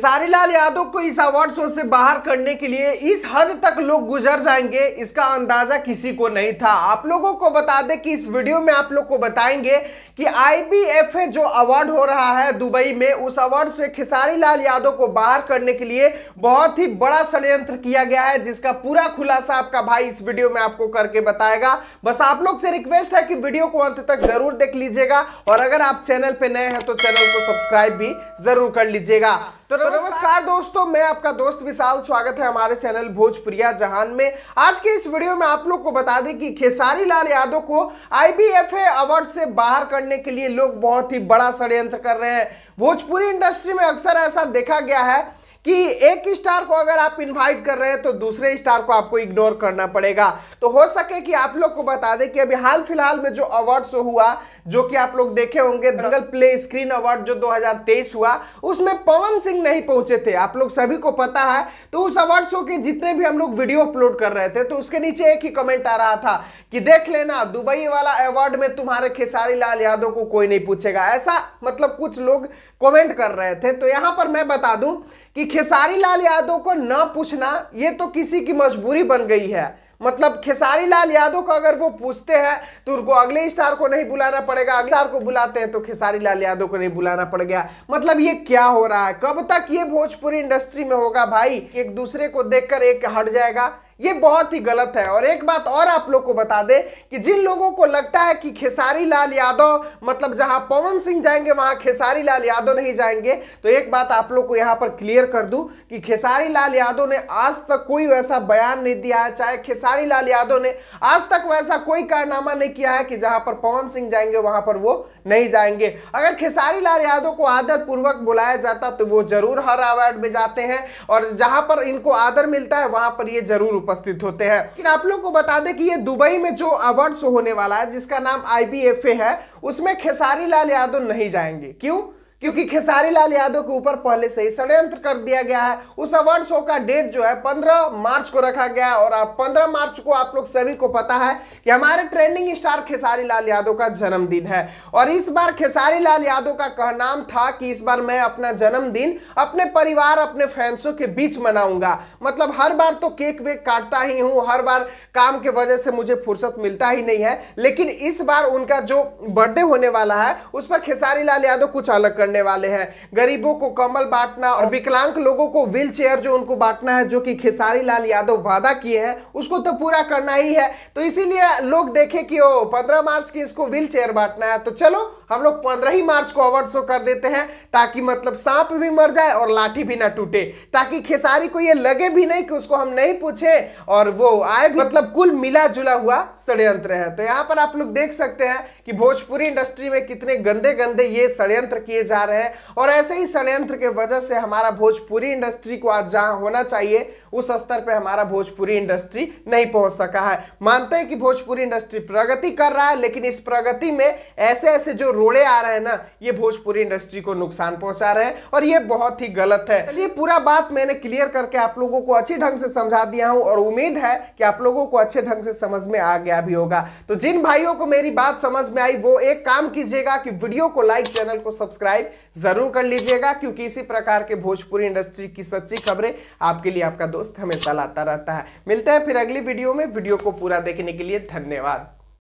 खेसारीलाल यादव को इस award show से बाहर करने के लिए इस हद तक लोग गुजर जाएंगे इसका अंदाजा किसी को नहीं था आप लोगों को बता दें कि इस वीडियो में आप लोग को बताएंगे कि आईबीएफए जो अवार्ड हो रहा है दुबई में उस अवार्ड से खेसारी लाल यादव को बाहर करने के लिए बहुत ही बड़ा षडयंत्र किया गया है जिसका पूरा खुलासा आपका भाई इस वीडियो में आपको करके बताएगा बस आप लोग से रिक्वेस्ट है कि वीडियो को अंत तक जरूर देख लीजिएगा और अगर आप चैनल पर नए हैं तो चैनल को सब्सक्राइब भी जरूर कर लीजिएगा तो नमस्कार दोस्तों मैं आपका दोस्त विशाल स्वागत है हमारे चैनल भोजप्रिया जहान में आज के इस वीडियो में आप लोग को बता दें कि खेसारी लाल यादव को आईबीएफए अवार्ड से बाहर करने के लिए लोग बहुत ही बड़ा षड्यंत्र कर रहे हैं भोजपुरी इंडस्ट्री में अक्सर ऐसा देखा गया है कि एक स्टार को अगर आप इनवाइट कर रहे हैं तो दूसरे स्टार को आपको इग्नोर करना पड़ेगा तो हो सके कि आप लोग को बता दें कि अभी हाल फिलहाल में जो अवार्ड शो हुआ जो कि आप लोग देखे होंगे दंगल प्ले स्क्रीन अवार्ड जो 2023 हुआ उसमें पवन सिंह नहीं पहुंचे थे आप लोग सभी को पता है तो उस अवार्ड शो के जितने भी हम लोग वीडियो अपलोड कर रहे थे तो उसके नीचे एक ही कमेंट आ रहा था कि देख लेना दुबई वाला अवार्ड में तुम्हारे खेसारी लाल यादव को कोई नहीं पूछेगा ऐसा मतलब कुछ लोग कमेंट कर रहे थे तो यहां पर मैं बता दूं कि खेसारी लाल यादव को न पूछना ये तो किसी की मजबूरी बन गई है मतलब खेसारी लाल यादव को अगर वो पूछते हैं तो उनको अगले स्टार को नहीं बुलाना पड़ेगा अगले स्टार को बुलाते हैं तो खेसारी लाल यादव को नहीं बुलाना पड़ गया मतलब ये क्या हो रहा है कब तक ये भोजपुरी इंडस्ट्री में होगा भाई एक दूसरे को देखकर एक हट जाएगा ये बहुत ही गलत है और एक बात और आप लोग को बता दे कि जिन लोगों को लगता है कि खेसारी लाल यादव मतलब जहां पवन सिंह जाएंगे वहां खेसारी लाल यादव नहीं जाएंगे तो एक बात आप लोग को यहां पर क्लियर कर दूं कि खेसारी लाल यादव ने आज तक कोई वैसा बयान नहीं दिया है चाहे खेसारी लाल यादव ने आज तक वैसा कोई कारनामा नहीं किया है कि जहां पर पवन सिंह जाएंगे वहां पर वो नहीं जाएंगे अगर खेसारी लाल यादव को आदर पूर्वक बुलाया जाता तो वो जरूर हर अवार्ड में जाते हैं और जहां पर इनको आदर मिलता है वहां पर ये जरूर उपस्थित होते हैं लेकिन आप लोग को बता दें कि ये दुबई में जो अवार्ड होने वाला है जिसका नाम आई है उसमें खेसारी लाल यादव नहीं जाएंगे क्यों क्योंकि खेसारी लाल यादव के ऊपर पहले से ही षड्यंत्र कर दिया गया है उस अवार्ड शो का डेट जो है 15 मार्च को रखा गया और 15 मार्च को आप लोग सभी को पता है कि हमारे ट्रेंडिंग स्टार खेसारी लाल यादव का जन्मदिन है और इस बार खेसारी लाल यादव का कहनाम था कि इस बार मैं अपना जन्मदिन अपने परिवार अपने फैंसों के बीच मनाऊंगा मतलब हर बार तो केक वेक काटता ही हूँ हर बार काम के वजह से मुझे फुर्सत मिलता ही नहीं है लेकिन इस बार उनका जो बर्थडे होने वाला है उस पर खेसारी लाल यादव कुछ अलग कर करने वाले हैं गरीबों को कम्बल बांटना और विकलांग लोगों को व्हील चेयर जो उनको बांटना है जो कि खेसारी लाल यादव वादा किए हैं उसको तो पूरा करना ही है तो इसीलिए लोग देखे कि ओ पंद्रह मार्च की इसको व्हील चेयर बांटना है तो चलो हम लोग पंद्रह ही मार्च को अवार्ड शो कर देते हैं ताकि मतलब सांप भी मर जाए और लाठी भी ना टूटे ताकि खेसारी को ये लगे भी नहीं कि उसको हम नहीं पूछे और वो आए भी मतलब कुल मिला जुला हुआ षड्यंत्र है तो यहाँ पर आप लोग देख सकते हैं कि भोजपुरी इंडस्ट्री में कितने गंदे गंदे ये षड्यंत्र किए जा जा रहे हैं और ऐसे ही षडयंत्र के वजह से हमारा भोजपुरी इंडस्ट्री को आज जहां होना चाहिए उस स्तर पर हमारा भोजपुरी इंडस्ट्री नहीं पहुंच सका है मानते हैं कि भोजपुरी इंडस्ट्री प्रगति कर रहा है लेकिन इस प्रगति में ऐसे ऐसे जो रोड़े आ रहे हैं ना ये भोजपुरी इंडस्ट्री को नुकसान पहुंचा रहे हैं और ये बहुत ही गलत है चलिए पूरा बात मैंने क्लियर करके आप लोगों को अच्छे ढंग से समझा दिया हूं और उम्मीद है कि आप लोगों को अच्छे ढंग से समझ में आ गया भी होगा तो जिन भाइयों को मेरी बात समझ में आई वो एक काम कीजिएगा कि वीडियो को लाइक चैनल को सब्सक्राइब जरूर कर लीजिएगा क्योंकि इसी प्रकार के भोजपुरी इंडस्ट्री की सच्ची खबरें आपके लिए आपका दोस्त हमेशा लाता रहता है मिलता है फिर अगली वीडियो में वीडियो को पूरा देखने के लिए धन्यवाद